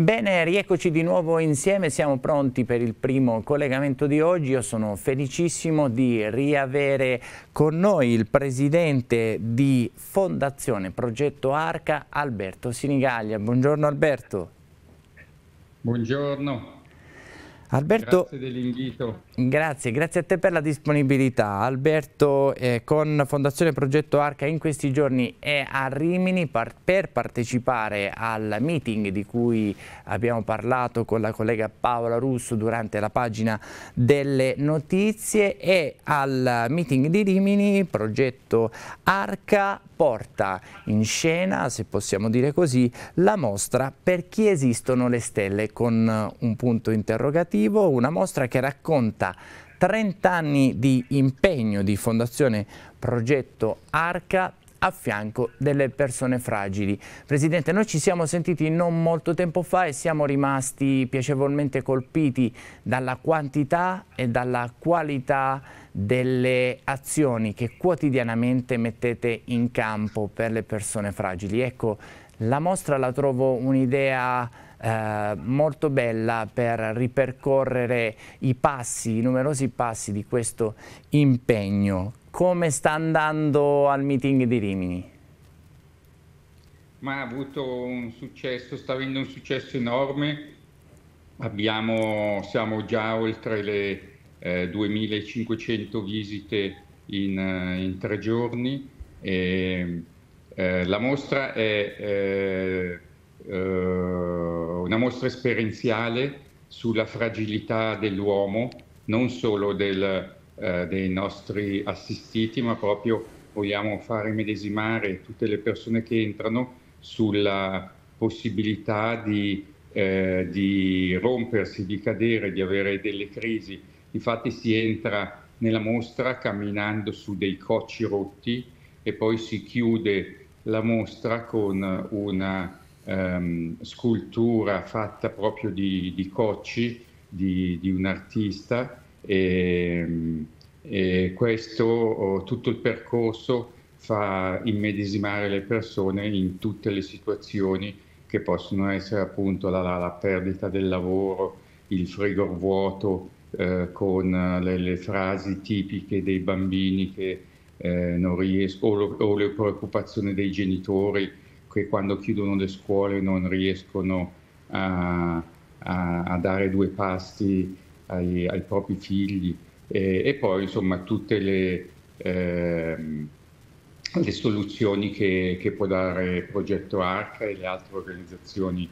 Bene, rieccoci di nuovo insieme, siamo pronti per il primo collegamento di oggi. Io sono felicissimo di riavere con noi il presidente di Fondazione Progetto Arca, Alberto Sinigaglia. Buongiorno Alberto. Buongiorno. Alberto, Grazie dell'invito. Grazie, grazie a te per la disponibilità. Alberto eh, con Fondazione Progetto Arca in questi giorni è a Rimini par per partecipare al meeting di cui abbiamo parlato con la collega Paola Russo durante la pagina delle notizie e al meeting di Rimini Progetto Arca porta in scena, se possiamo dire così, la mostra Per chi esistono le stelle con un punto interrogativo, una mostra che racconta realtà. 30 anni di impegno di Fondazione Progetto Arca a fianco delle persone fragili. Presidente, noi ci siamo sentiti non molto tempo fa e siamo rimasti piacevolmente colpiti dalla quantità e dalla qualità delle azioni che quotidianamente mettete in campo per le persone fragili. Ecco, la mostra la trovo un'idea eh, molto bella per ripercorrere i passi, i numerosi passi di questo impegno. Come sta andando al meeting di Rimini? Ma ha avuto un successo, sta avendo un successo enorme. Abbiamo, siamo già oltre le eh, 2500 visite in, eh, in, tre giorni. E, eh, la mostra è eh, eh, una mostra esperienziale sulla fragilità dell'uomo, non solo del, eh, dei nostri assistiti, ma proprio vogliamo fare medesimare tutte le persone che entrano sulla possibilità di, eh, di rompersi, di cadere, di avere delle crisi. Infatti si entra nella mostra camminando su dei cocci rotti e poi si chiude la mostra con una ehm, scultura fatta proprio di, di Cocci, di, di, un artista, e, ehm, e questo, tutto il percorso fa immedesimare le persone in tutte le situazioni che possono essere appunto la, la perdita del lavoro, il frigor vuoto, eh, con le, le, frasi tipiche dei bambini che eh, non riescono, o, o le preoccupazioni dei genitori che quando chiudono le scuole non riescono a, a, a dare due pasti ai, ai propri figli e, e, poi insomma tutte le, eh, le soluzioni che, che, può dare il Progetto Arca e le altre organizzazioni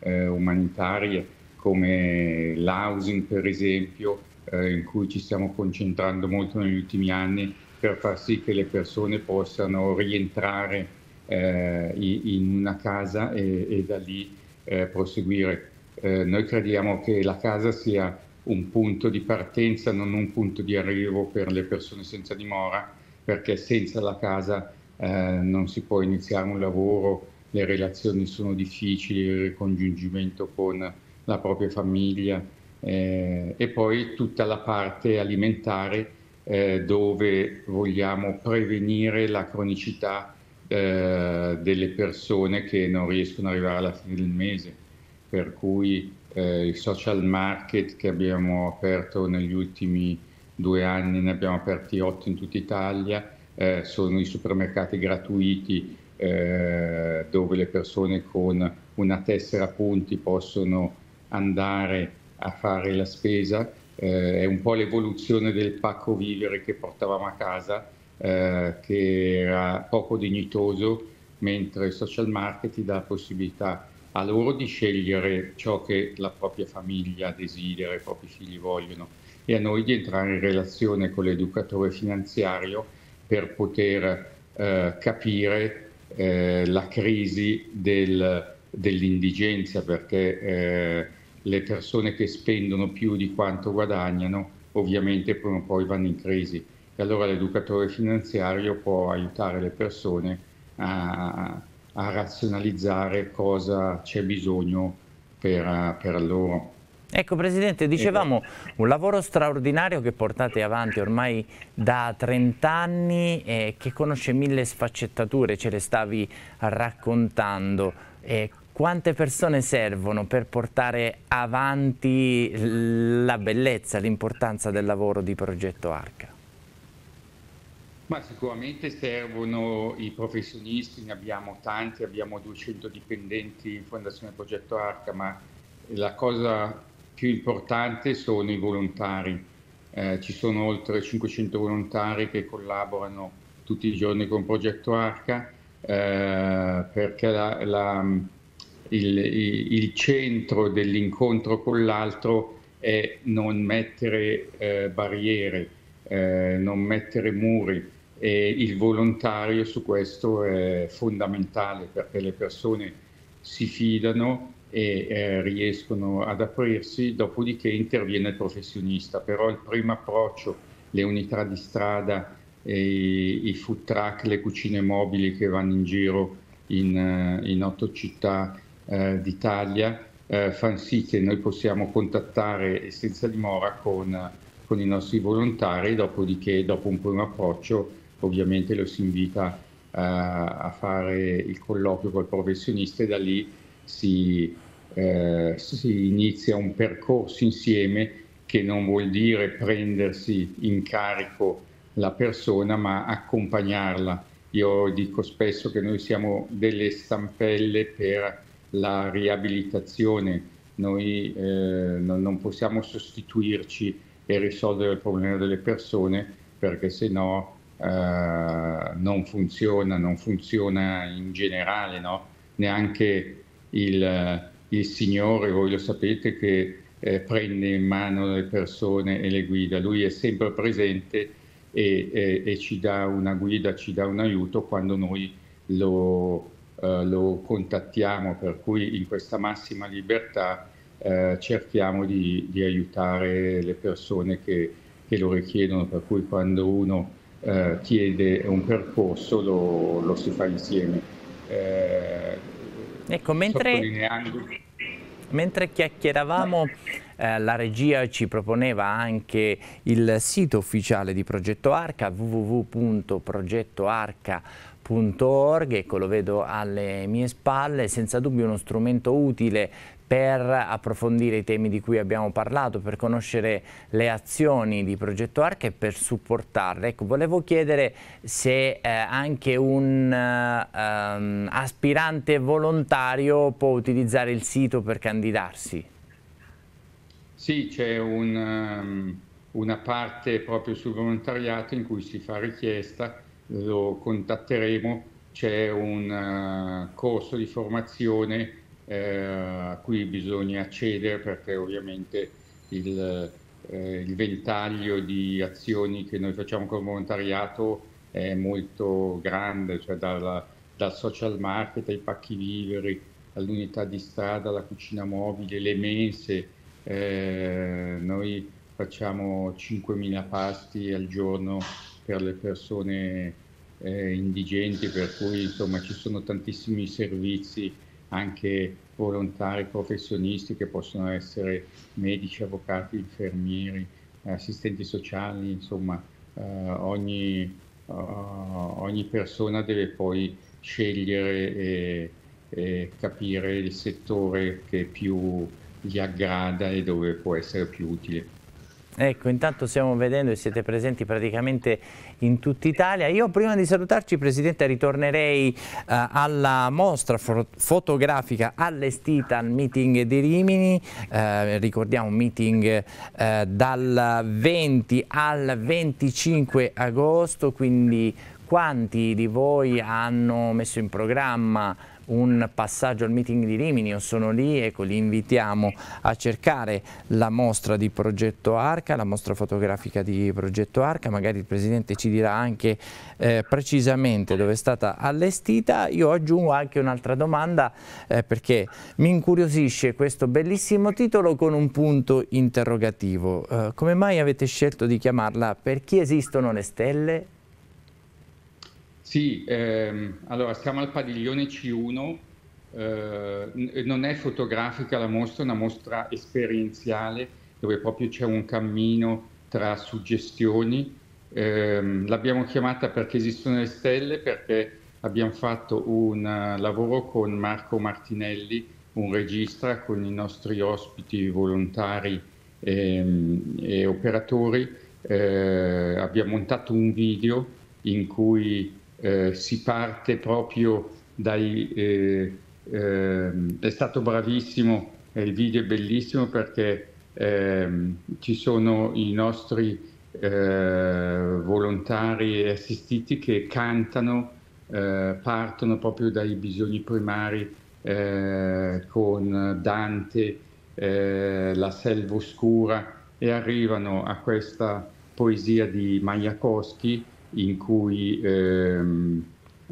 eh, umanitarie come l'housing per esempio eh, in cui ci stiamo concentrando molto negli ultimi anni per far sì che le persone possano rientrare eh, in una casa e, e da lì eh, proseguire. Eh, noi crediamo che la casa sia un punto di partenza, non un punto di arrivo per le persone senza dimora, perché senza la casa eh, non si può iniziare un lavoro, le relazioni sono difficili, il ricongiungimento con la propria famiglia eh, e poi tutta la parte alimentare eh, dove vogliamo prevenire la cronicità eh, delle persone che non riescono ad arrivare alla fine del mese, per cui eh, il social market che abbiamo aperto negli ultimi due anni, ne abbiamo aperti otto in tutta Italia, eh, sono i supermercati gratuiti eh, dove le persone con una tessera a punti possono andare a fare la spesa, eh, è un po' l'evoluzione del pacco vivere che portavamo a casa eh, che era poco dignitoso, mentre il social marketing dà la possibilità a loro di scegliere ciò che la propria famiglia desidera, i propri figli vogliono e a noi di entrare in relazione con l'educatore finanziario per poter eh, capire eh, la crisi del, dell'indigenza perché eh, le persone che spendono più di quanto guadagnano ovviamente prima o poi vanno in crisi e allora l'educatore finanziario può aiutare le persone a, a razionalizzare cosa c'è bisogno per, per loro. Ecco Presidente, dicevamo ecco. un lavoro straordinario che portate avanti ormai da 30 anni eh, che conosce mille sfaccettature, ce le stavi raccontando. Eh, quante persone servono per portare avanti la bellezza, l'importanza del lavoro di Progetto Arca? Ma sicuramente servono i professionisti, ne abbiamo tanti, abbiamo 200 dipendenti in Fondazione Progetto Arca, ma la cosa più importante sono i volontari. Eh, ci sono oltre 500 volontari che collaborano tutti i giorni con Progetto Arca eh, perché la, la, il, il, centro dell'incontro con l'altro è non mettere eh, barriere, eh, non mettere muri, e il volontario su questo è fondamentale perché le persone si fidano e eh, riescono ad aprirsi, dopodiché interviene il professionista, però il primo approccio, le unità di strada, eh, i food truck, le cucine mobili che vanno in giro in, eh, in otto città eh, d'Italia, eh, fanno sì che noi possiamo contattare senza dimora con con i nostri volontari, dopodiché dopo un primo approccio ovviamente lo si invita eh, a fare il colloquio col professionista e da lì si, eh, si, inizia un percorso insieme che non vuol dire prendersi in carico la persona ma accompagnarla. Io dico spesso che noi siamo delle stampelle per la riabilitazione, noi eh, non possiamo sostituirci e risolvere il problema delle persone perché se no eh, non funziona, non funziona in generale, no? neanche il, eh, il, Signore, voi lo sapete, che eh, prende in mano le persone e le guida, lui è sempre presente e, e, e ci dà una guida, ci dà un aiuto quando noi lo, eh, lo contattiamo, per cui in questa massima libertà eh, cerchiamo di, di, aiutare le persone che, che, lo richiedono, per cui quando uno eh, chiede un percorso, lo, lo si fa insieme. Eh, ecco, mentre... Sottolineando... Mentre chiacchieravamo, eh, la regia ci proponeva anche il sito ufficiale di Progetto Arca, www.progettoarca.com www.org, ecco lo vedo alle mie spalle, senza dubbio uno strumento utile per approfondire i temi di cui abbiamo parlato, per conoscere le azioni di Progetto Arca e per supportarle. Ecco, volevo chiedere se eh, anche un eh, ehm, aspirante volontario può utilizzare il sito per candidarsi. Sì, c'è un, um, una parte proprio sul volontariato in cui si fa richiesta lo contatteremo, c'è un uh, corso di formazione eh, a cui bisogna accedere perché ovviamente il, eh, il, ventaglio di azioni che noi facciamo con il volontariato è molto grande, cioè dal, dal social market ai pacchi viveri, all'unità di strada, alla cucina mobile, le mense. Eh, noi facciamo 5.000 pasti al giorno per le persone eh, indigenti, per cui insomma, ci sono tantissimi servizi anche volontari, professionisti che possono essere medici, avvocati, infermieri, assistenti sociali, insomma eh, ogni, uh, ogni, persona deve poi scegliere e, e, capire il settore che più gli aggrada e dove può essere più utile. Ecco, intanto stiamo vedendo e siete presenti praticamente in tutta Italia. Io prima di salutarci, Presidente, ritornerei eh, alla mostra fotografica allestita al meeting di Rimini. Eh, ricordiamo un meeting eh, dal 20 al 25 agosto, quindi quanti di voi hanno messo in programma un passaggio al meeting di Rimini o sono lì, ecco, li invitiamo a cercare la mostra di Progetto Arca, la mostra fotografica di Progetto Arca, magari il Presidente ci dirà anche eh, precisamente dove è stata allestita. Io aggiungo anche un'altra domanda eh, perché mi incuriosisce questo bellissimo titolo con un punto interrogativo. Eh, come mai avete scelto di chiamarla Per chi esistono le stelle? Sì, ehm, allora siamo al padiglione C1, eh, non è fotografica la mostra, è una mostra esperienziale dove proprio c'è un cammino tra suggestioni. Eh, l'abbiamo chiamata perché esistono le stelle, perché abbiamo fatto un eh, lavoro con Marco Martinelli, un regista, con i nostri ospiti volontari e, ehm, e operatori. Eh, abbiamo montato un video in cui eh, si parte proprio dai... Eh, ehm, è stato bravissimo, eh, il video è bellissimo perché ehm, ci sono i nostri eh, volontari e assistiti che cantano, eh, partono proprio dai bisogni primari con Dante, la selva oscura e arrivano a questa poesia di Majakowski in cui ehm,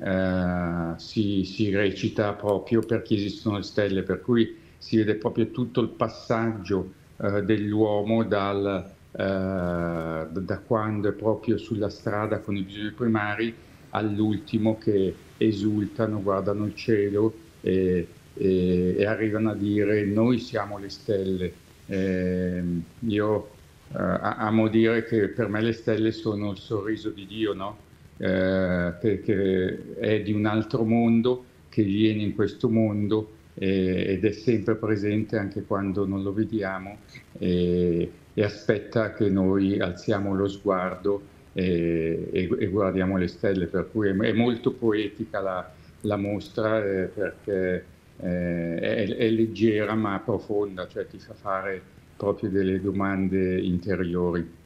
eh, si, si, recita proprio perché esistono le stelle, per cui si vede proprio tutto il passaggio eh, dell'uomo dal, eh, da quando è proprio sulla strada con i bisogni primari all'ultimo che esultano, guardano il cielo e, e, e arrivano a dire noi siamo le stelle. Eh, io eh, amo dire che per me le stelle sono il sorriso di Dio, no? Eh, perché è di un altro mondo che viene in questo mondo ed è sempre presente anche quando non lo vediamo e, e aspetta che noi alziamo lo sguardo e, e, e, guardiamo le stelle, per cui è, molto poetica la, la mostra eh, perché eh, è, è, leggera ma profonda, cioè ti fa fare proprio delle domande interiori.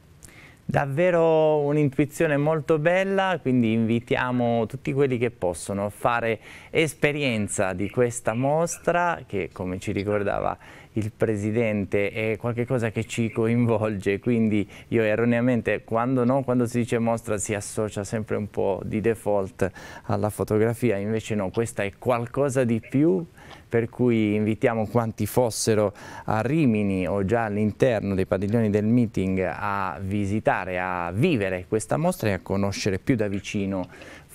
Davvero un'intuizione molto bella, quindi invitiamo tutti quelli che possono fare esperienza di questa mostra che, come ci ricordava il presidente è qualcosa che ci coinvolge, quindi io erroneamente quando, no, quando si dice mostra si associa sempre un po' di default alla fotografia, invece no, questa è qualcosa di più per cui invitiamo quanti fossero a Rimini o già all'interno dei padiglioni del meeting a visitare, a vivere questa mostra e a conoscere più da vicino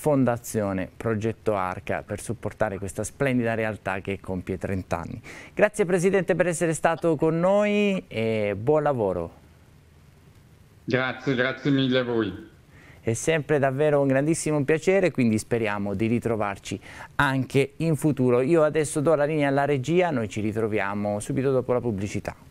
Fondazione Progetto Arca per supportare questa splendida realtà che compie 30 anni. Grazie Presidente per essere stato con noi e buon lavoro. Grazie, grazie mille a voi. È sempre davvero un grandissimo piacere, quindi speriamo di ritrovarci anche in futuro. Io adesso do la linea alla regia, noi ci ritroviamo subito dopo la pubblicità.